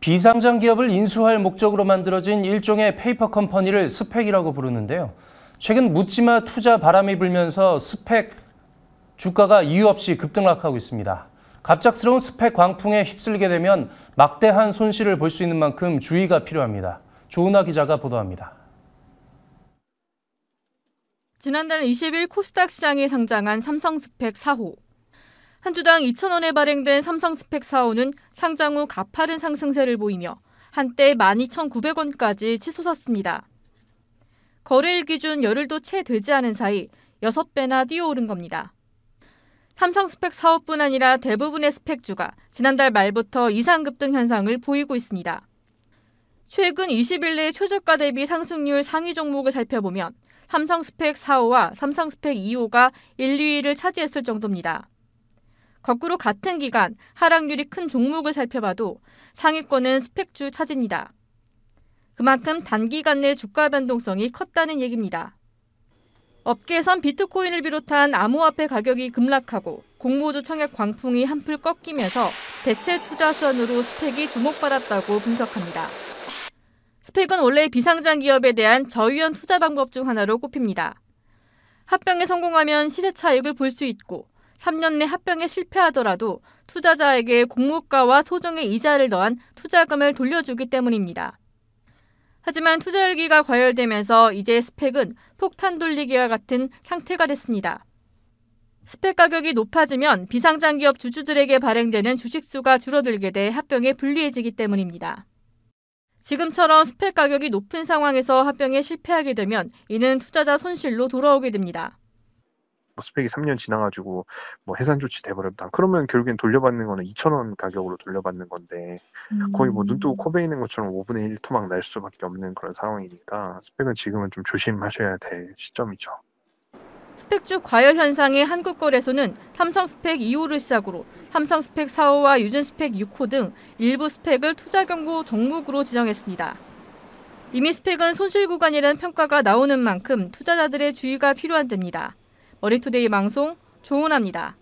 비상장 기업을 인수할 목적으로 만들어진 일종의 페이퍼 컴퍼니를 스펙이라고 부르는데요. 최근 묻지마 투자 바람이 불면서 스펙 주가가 이유 없이 급등락하고 있습니다. 갑작스러운 스펙 광풍에 휩쓸게 되면 막대한 손실을 볼 수 있는 만큼 주의가 필요합니다. 조은아 기자가 보도합니다. 지난달 20일 코스닥 시장에 상장한 삼성 스펙 4호. 한 주당 2,000원에 발행된 삼성 스펙 4호는 상장 후 가파른 상승세를 보이며 한때 12,900원까지 치솟았습니다. 거래일 기준 열흘도 채 되지 않은 사이 6배나 뛰어오른 겁니다. 삼성 스펙 사업뿐 아니라 대부분의 스펙주가 지난달 말부터 이상급등 현상을 보이고 있습니다. 최근 20일 내 최저가 대비 상승률 상위 종목을 살펴보면 삼성 스펙 4호와 삼성 스펙 2호가 1, 2위를 차지했을 정도입니다. 거꾸로 같은 기간 하락률이 큰 종목을 살펴봐도 상위권은 스펙주 차지입니다. 그만큼 단기간 내 주가 변동성이 컸다는 얘기입니다. 업계에선 비트코인을 비롯한 암호화폐 가격이 급락하고 공모주 청약 광풍이 한풀 꺾이면서 대체 투자 수단으로 스펙이 주목받았다고 분석합니다. 스펙은 원래 비상장 기업에 대한 저유연 투자 방법 중 하나로 꼽힙니다. 합병에 성공하면 시세 차익을 볼 수 있고 3년 내 합병에 실패하더라도 투자자에게 공모가와 소정의 이자를 더한 투자금을 돌려주기 때문입니다. 하지만 투자율기가 과열되면서 이제 스펙은 폭탄 돌리기와 같은 상태가 됐습니다. 스펙 가격이 높아지면 비상장기업 주주들에게 발행되는 주식수가 줄어들게 돼 합병에 불리해지기 때문입니다. 지금처럼 스펙 가격이 높은 상황에서 합병에 실패하게 되면 이는 투자자 손실로 돌아오게 됩니다. 뭐 스펙이 3년 지나가지고 뭐 해산 조치 돼버렸다. 그러면 결국엔 돌려받는 거는 2천 원 가격으로 돌려받는 건데 음. 거의 뭐 눈뜨고 음. 코 베이는 것처럼 5분의 1 토막 날 수밖에 없는 그런 상황이니까 스펙은 지금은 좀 조심하셔야 될 시점이죠. 스펙주 과열 현상에 한국거래소는 삼성 스펙 2호를 시작으로 삼성 스펙 4호와 유진 스펙 6호 등 일부 스펙을 투자 경고 종목으로 지정했습니다. 이미 스펙은 손실 구간이라는 평가가 나오는 만큼 투자자들의 주의가 필요한 데입니다 어린투데이 방송 조은합니다.